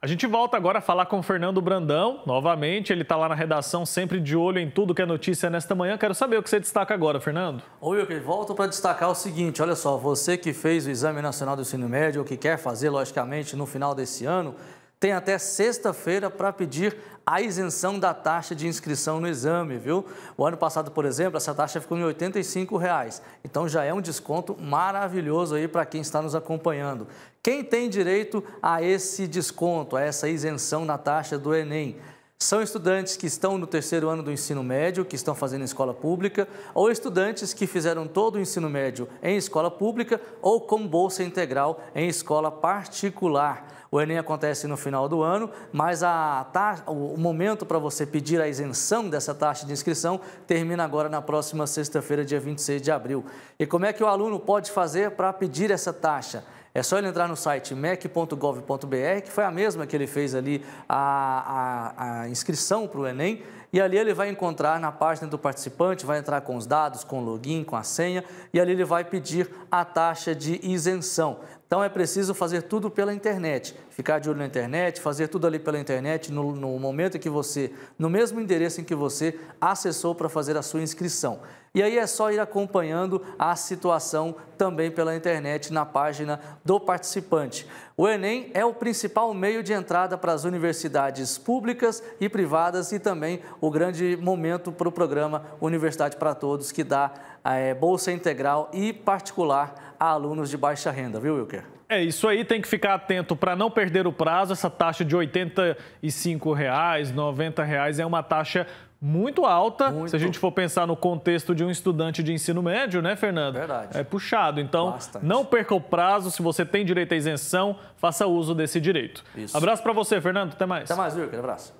A gente volta agora a falar com o Fernando Brandão, novamente. Ele está lá na redação, sempre de olho em tudo que é notícia nesta manhã. Quero saber o que você destaca agora, Fernando. Ô, Wilker, volto para destacar o seguinte: olha só, você que fez o Exame Nacional do Ensino Médio, ou que quer fazer, logicamente, no final desse ano, tem até sexta-feira para pedir a isenção da taxa de inscrição no exame, viu? O ano passado, por exemplo, essa taxa ficou em R$ 85,00. Então já é um desconto maravilhoso aí para quem está nos acompanhando. Quem tem direito a esse desconto, a essa isenção na taxa do Enem? São estudantes que estão no terceiro ano do ensino médio, que estão fazendo escola pública, ou estudantes que fizeram todo o ensino médio em escola pública ou com bolsa integral em escola particular. O Enem acontece no final do ano, mas a taxa, o momento para você pedir a isenção dessa taxa de inscrição termina agora na próxima sexta-feira, dia 26 de abril. E como é que o aluno pode fazer para pedir essa taxa? É só ele entrar no site mec.gov.br, que foi a mesma que ele fez ali a, a, a inscrição para o Enem, e ali ele vai encontrar na página do participante, vai entrar com os dados, com o login, com a senha e ali ele vai pedir a taxa de isenção. Então é preciso fazer tudo pela internet, ficar de olho na internet, fazer tudo ali pela internet no, no momento em que você, no mesmo endereço em que você acessou para fazer a sua inscrição. E aí é só ir acompanhando a situação também pela internet na página do participante. O Enem é o principal meio de entrada para as universidades públicas e privadas e também o grande momento para o programa Universidade para Todos, que dá é, bolsa integral e particular a alunos de baixa renda, viu, Wilker? É, isso aí tem que ficar atento para não perder o prazo. Essa taxa de R$ 85,00, reais, R$ reais é uma taxa muito alta. Muito. Se a gente for pensar no contexto de um estudante de ensino médio, né, Fernando? Verdade. É puxado. Então, Bastante. não perca o prazo. Se você tem direito à isenção, faça uso desse direito. Isso. Abraço para você, Fernando. Até mais. Até mais, Wilker. Abraço.